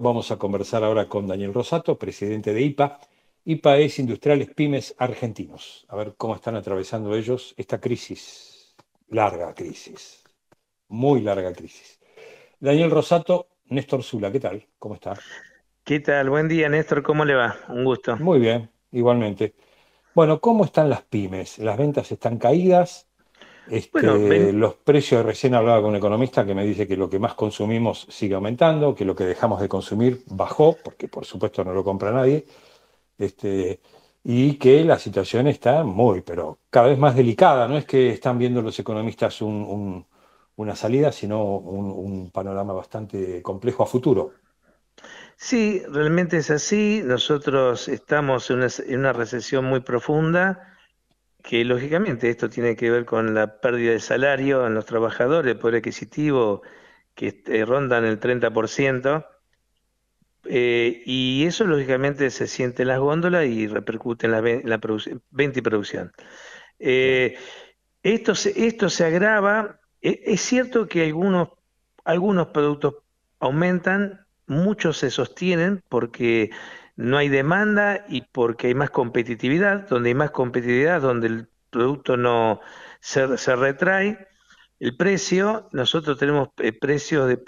Vamos a conversar ahora con Daniel Rosato, presidente de IPA. IPA es Industriales Pymes Argentinos. A ver cómo están atravesando ellos esta crisis, larga crisis, muy larga crisis. Daniel Rosato, Néstor Zula, ¿qué tal? ¿Cómo está? ¿Qué tal? Buen día, Néstor. ¿Cómo le va? Un gusto. Muy bien, igualmente. Bueno, ¿cómo están las pymes? ¿Las ventas están caídas? Este, los precios, recién hablaba con un economista que me dice que lo que más consumimos sigue aumentando, que lo que dejamos de consumir bajó, porque por supuesto no lo compra nadie, este, y que la situación está muy, pero cada vez más delicada. No es que están viendo los economistas una salida, sino un, panorama bastante complejo a futuro. Sí, realmente es así. Nosotros estamos en una recesión muy profunda que lógicamente esto tiene que ver con la pérdida de salario en los trabajadores, el poder adquisitivo que este, rondan el 30%, eh, y eso lógicamente se siente en las góndolas y repercute en la, venta y producción. Eh, esto, se, esto se agrava, e, es cierto que algunos, algunos productos aumentan, muchos se sostienen porque no hay demanda y porque hay más competitividad, donde hay más competitividad, donde el producto no se, se retrae, el precio, nosotros tenemos eh, precios de,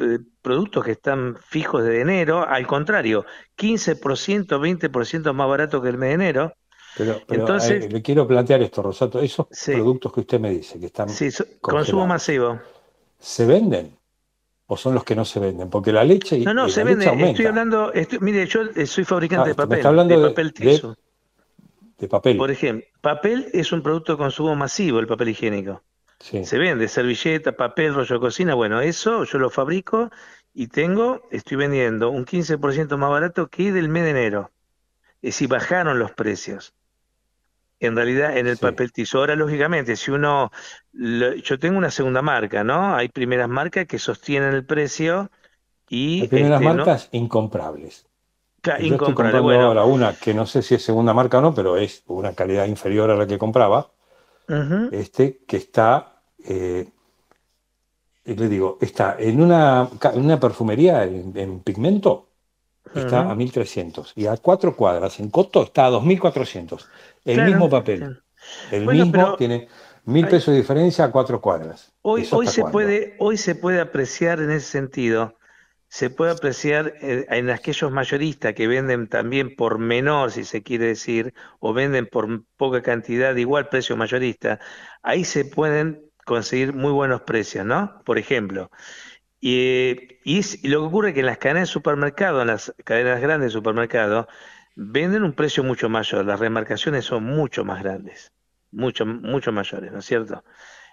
productos que están fijos de enero, al contrario, 15%, 20% más barato que el mes de enero. Pero, Entonces, eh, le quiero plantear esto, Rosato, esos productos que usted me dice que están... consumo masivo. ¿Se venden? o son los que no se venden? Porque la leche. No, no, se vende. Estoy hablando. mire, yo eh, soy fabricante ah, de papel. de, papel tiso. De, papel. Por ejemplo, papel es un producto de consumo masivo, el papel higiénico. Se vende servilleta, papel, rollo de cocina. Bueno, eso yo lo fabrico y tengo, estoy vendiendo un 15% más barato que del mes de enero. Es si bajaron los precios en realidad en el papel tizo. lógicamente, si uno, yo tengo una segunda marca, ¿no? Hay primeras marcas que sostienen el precio y... Hay primeras este, marcas incomprables. comprando ahora una que no sé si es segunda marca o no, pero es una calidad inferior a la que compraba. Este que está, eh, le digo, está en una, en una perfumería en, en pigmento está a 1300 y a cuatro cuadras en Coto está a 2400. El mismo papel. El mismo tiene mil pesos de diferencia a cuatro cuadras. Hoy, hoy, se puede, hoy se puede apreciar en ese sentido, se puede apreciar eh, en, aquellos mayoristas que venden también por menor, si se quiere decir, o venden por poca cantidad, igual precio mayorista, ahí se pueden conseguir muy buenos precios, ¿no? Por ejemplo. Y, lo que ocurre es que en las cadenas de supermercado en las cadenas grandes de supermercado venden un precio mucho mayor, las remarcaciones son mucho más grandes, mucho, mucho mayores, ¿no es cierto?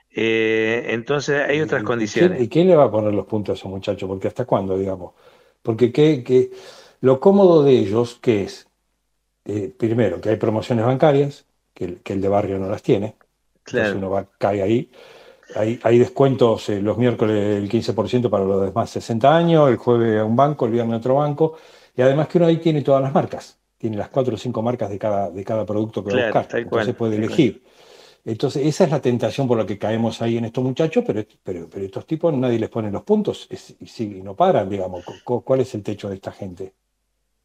Eh, entonces hay otras condiciones. ¿Y quién, le va a poner los puntos a esos muchachos? Porque hasta cuándo, digamos. Porque lo cómodo de ellos, que es? Eh, primero, que hay promociones bancarias, que el, de barrio no las tiene. Claro. uno cae ahí. Hay, descuentos eh, los miércoles el 15% para los demás 60 años, el jueves a un banco, el viernes a otro banco. Y además que uno ahí tiene todas las marcas, tiene las cuatro o cinco marcas de cada, de cada producto que va buscar. Entonces puede elegir. Entonces, esa es la tentación por la que caemos ahí en estos muchachos, pero, pero, estos tipos nadie les pone los puntos y, no paran, digamos. ¿Cuál es el techo de esta gente?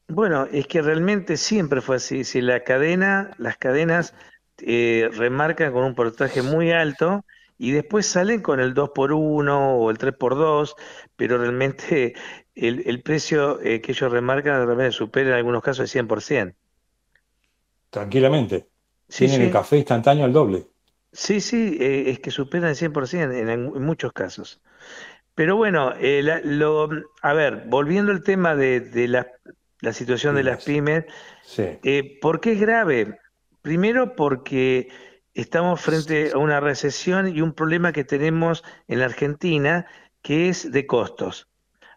Bueno, es que realmente siempre fue así. Si la cadena, las cadenas eh, remarcan con un porcentaje muy alto, y después salen con el 2x1 o el 3x2, pero realmente el, precio eh, que ellos remarcan realmente supera en algunos casos el 100%. Tranquilamente. Sí, Tienen el café instantáneo al doble. Sí, sí, eh, es que superan el 100% en, muchos casos. Pero bueno, eh, a ver, volviendo al tema de, la, situación de las pymes, ¿por qué es grave? Primero porque estamos frente a una recesión y un problema que tenemos en la Argentina, que es de costos.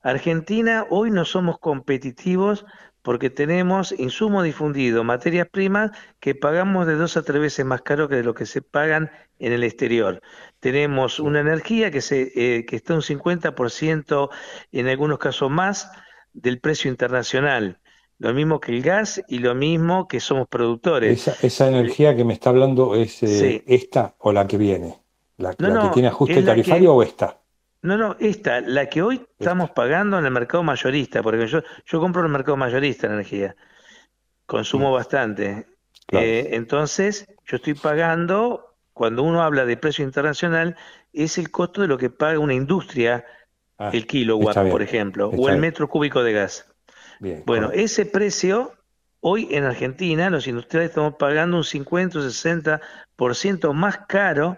Argentina hoy no somos competitivos porque tenemos insumo difundido, materias primas que pagamos de dos a tres veces más caro que de lo que se pagan en el exterior. Tenemos una energía que, se, eh, que está un 50% en algunos casos más del precio internacional lo mismo que el gas y lo mismo que somos productores. Esa, energía que me está hablando es eh, esta o la que viene, la, que tiene ajuste tarifario o esta. No, no, esta, la que hoy estamos pagando en el mercado mayorista, porque yo, yo compro en el mercado mayorista energía, consumo mm. bastante. Eh, entonces, yo estoy pagando, cuando uno habla de precio internacional, es el costo de lo que paga una industria ah, el kilowatt, por ejemplo, o el metro cúbico de gas bueno, ese precio, hoy en Argentina, los industriales estamos pagando un 50 o 60% más caro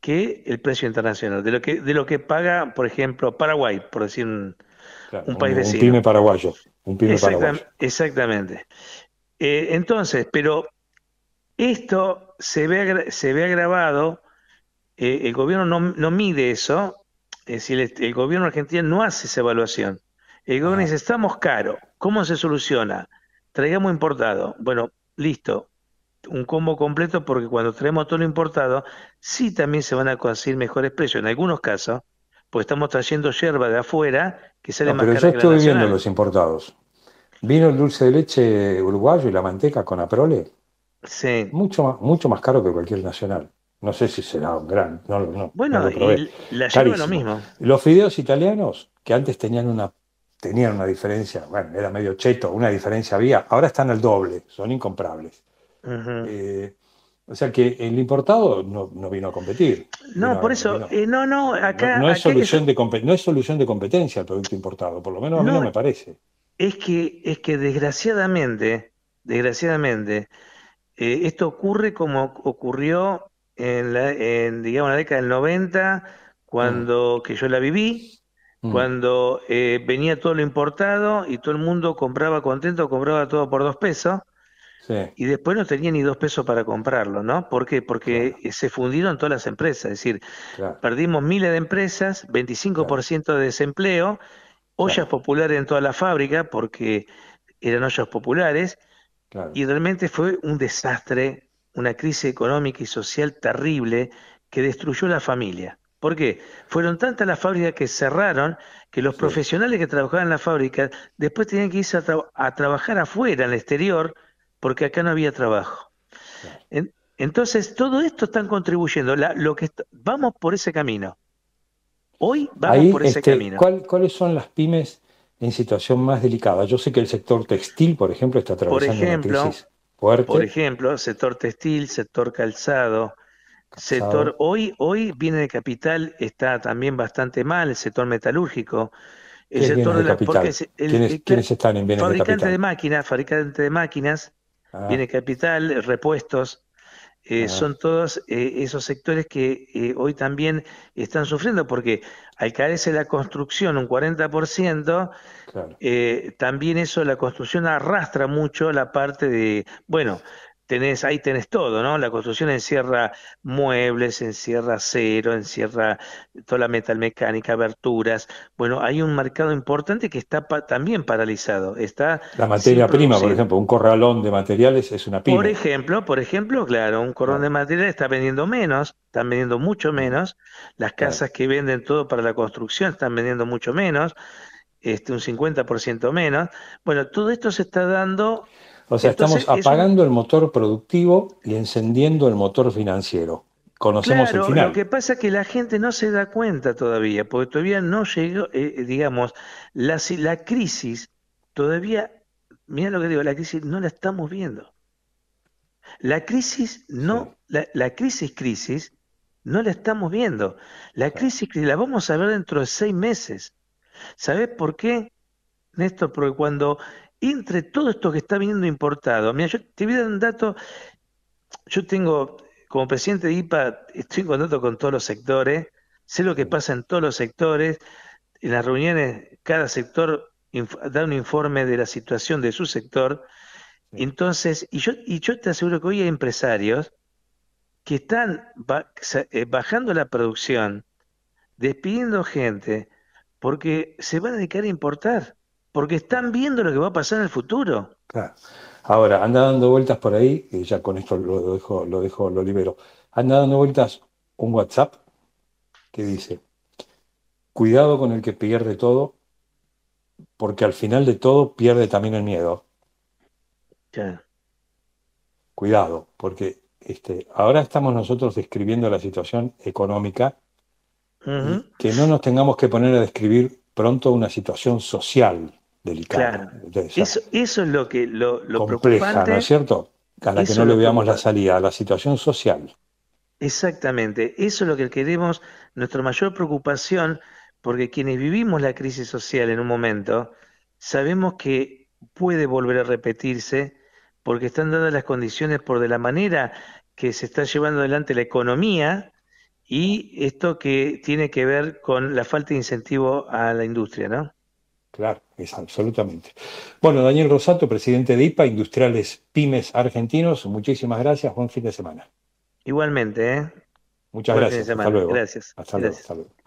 que el precio internacional, de lo que, de lo que paga, por ejemplo, Paraguay, por decir un, país vecino. Un pyme paraguayo. Exactamente. Eh, entonces, pero esto se ve, se ve agravado, eh, el gobierno no, mide eso, es decir, el, gobierno argentino no hace esa evaluación. El gobierno dice, estamos caros, ¿cómo se soluciona? Traigamos importado. Bueno, listo, un combo completo porque cuando traemos todo lo importado, sí también se van a conseguir mejores precios, en algunos casos, pues estamos trayendo hierba de afuera que sale más cara. Pero yo estoy viendo los importados. Vino el dulce de leche uruguayo y la manteca con aprole. Sí. Mucho más, mucho más caro que cualquier nacional. No sé si será un gran. bueno, la yerba lo mismo. Los fideos italianos, que antes tenían una tenían una diferencia, bueno, era medio cheto, una diferencia había, ahora están al doble, son incomprables. Eh, o sea que el importado no, vino a competir. No, por eso, eh, no, no, acá... No, es solución de, no es solución de competencia el producto importado, por lo menos a mí no, me parece. Es que, es que desgraciadamente, desgraciadamente, eh, esto ocurre como ocurrió en, la, digamos, la década del 90, mm. cuando, que yo la viví, Mm. cuando eh, venía todo lo importado y todo el mundo compraba contento, compraba todo por dos pesos. Y después no tenía ni dos pesos para comprarlo, ¿no? ¿Por qué? Porque eh, se fundieron todas las empresas, es decir, perdimos miles de empresas, 25% de desempleo, ollas populares en toda la fábrica porque eran ollas populares, y realmente fue un desastre, una crisis económica y social terrible que destruyó la familia. ¿Por qué? Fueron tantas las fábricas que cerraron que los profesionales que trabajaban en la fábrica después tenían que irse a, trabajar afuera, al exterior, porque acá no había trabajo. entonces, todo esto están contribuyendo. lo que vamos por ese camino. Hoy vamos por ese este, camino. ¿Cuáles son las pymes en situación más delicada? Yo sé que el sector textil, por ejemplo, está atravesando una crisis fuerte. Por ejemplo, sector textil, sector calzado, Sector, hoy, hoy viene de capital, está también bastante mal el sector metalúrgico. El sector de, la, están en de máquinas, fabricante ah. de máquinas, viene capital, repuestos. Eh, ah. Son todos eh, esos sectores que eh, hoy también están sufriendo porque al caerse la construcción un 40%, también eso, la construcción arrastra mucho la parte de, bueno, ahí tenés todo, ¿no? La construcción encierra muebles, encierra acero, encierra toda la metalmecánica, aberturas. Bueno, hay un mercado importante que está también paralizado. Está la materia prima, por ejemplo, un corralón de materiales es una pyme. Por ejemplo, por ejemplo, claro, un corralón de materiales está vendiendo menos, están vendiendo mucho menos. Las casas que venden todo para la construcción están vendiendo mucho menos. Este, un 50% menos. Bueno, todo esto se está dando o sea, estamos apagando el motor productivo y encendiendo el motor financiero. Conocemos el final. Lo que pasa es que la gente no se da cuenta todavía, porque todavía no llegó, eh, eh, digamos, la, crisis todavía, mira lo que digo, la crisis no la estamos viendo. La crisis no, la, crisis crisis no la estamos viendo. La crisis la vamos a ver dentro de seis meses. ¿Sabes por qué, Néstor? Porque cuando entre todo esto que está viniendo importado, mira, yo te voy a dar un dato, yo tengo, como presidente de IPA, estoy en contacto con todos los sectores, sé lo que pasa en todos los sectores, en las reuniones cada sector da un informe de la situación de su sector, entonces, y yo, y yo te aseguro que hoy hay empresarios que están eh, bajando la producción, despidiendo gente, porque se van a dedicar a importar porque están viendo lo que va a pasar en el futuro. Ahora, anda dando vueltas por ahí, y ya con esto lo dejo, lo dejo, lo libero. Anda dando vueltas un WhatsApp que dice, cuidado con el que pierde todo, porque al final de todo pierde también el miedo. Claro. Cuidado, porque este, ahora estamos nosotros describiendo la situación económica, que no nos tengamos que poner a describir pronto una situación social. Eso, eso, es lo que lo, lo ¿no es cierto? cada que no le veamos la salida, a la situación social. Exactamente, eso es lo que queremos, nuestra mayor preocupación, porque quienes vivimos la crisis social en un momento, sabemos que puede volver a repetirse porque están dadas las condiciones por de la manera que se está llevando adelante la economía y esto que tiene que ver con la falta de incentivo a la industria, ¿no? Claro, es absolutamente. Bueno, Daniel Rosato, presidente de IPA, Industriales Pymes Argentinos, muchísimas gracias, buen fin de semana. Igualmente, ¿eh? Muchas gracias. Hasta Gracias. gracias. Hasta luego.